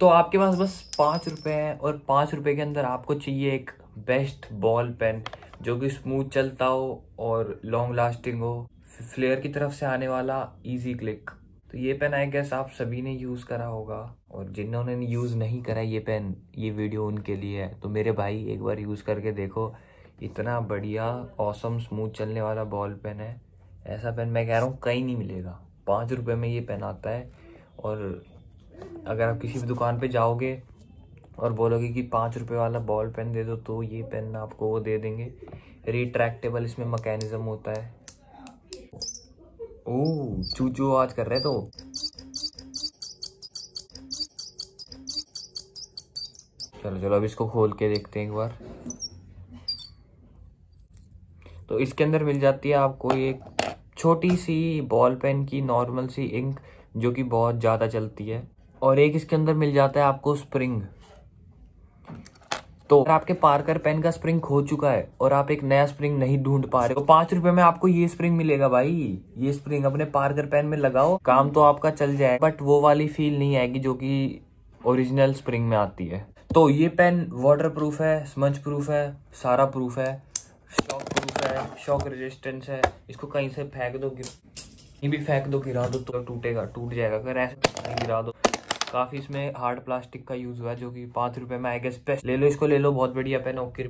तो आपके पास बस पाँच रुपये हैं और पाँच रुपये के अंदर आपको चाहिए एक बेस्ट बॉल पेन जो कि स्मूथ चलता हो और लॉन्ग लास्टिंग हो फ्लेयर की तरफ से आने वाला इजी क्लिक तो ये पेन आई गैस आप सभी ने यूज़ करा होगा और जिन्होंने यूज़ नहीं करा ये पेन ये वीडियो उनके लिए है तो मेरे भाई एक बार यूज़ करके देखो इतना बढ़िया औसम स्मूथ चलने वाला बॉल पेन है ऐसा पेन मैं कह रहा हूँ कहीं नहीं मिलेगा पाँच रुपये में ये पेन आता है और अगर आप किसी भी दुकान पे जाओगे और बोलोगे कि पाँच रुपये वाला बॉल पेन दे दो तो ये पेन आपको वो दे देंगे रिट्रैक्टेबल इसमें मकैनिज़म होता है ओ चूचू आज कर रहे तो चलो चलो अब इसको खोल के देखते हैं एक बार तो इसके अंदर मिल जाती है आपको एक छोटी सी बॉल पेन की नॉर्मल सी इंक जो कि बहुत ज़्यादा चलती है और एक इसके अंदर मिल जाता है आपको स्प्रिंग तो अगर आपके पार्कर पेन का स्प्रिंग खो चुका है और आप एक नया स्प्रिंग नहीं ढूंढ पा रहे तो पांच रुपए में आपको ये स्प्रिंग मिलेगा भाई ये स्प्रिंग अपने पार्कर पेन में लगाओ काम तो आपका चल जाए बट वो वाली फील नहीं आएगी जो कि ओरिजिनल स्प्रिंग में आती है तो ये पेन वाटर प्रूफ है स्मच प्रूफ है सारा प्रूफ है शॉक प्रूफ है शॉक रेजिस्टेंस है इसको कहीं से फेंक दो कहीं भी फेंक दो गिरा दो तो टूटेगा टूट जाएगा अगर ऐसे तो गिरा दो काफ़ी इसमें हार्ड प्लास्टिक का यूज़ हुआ है जो कि पांच रुपये में आएगा गेस ले लो इसको ले लो बहुत बढ़िया पेन ओके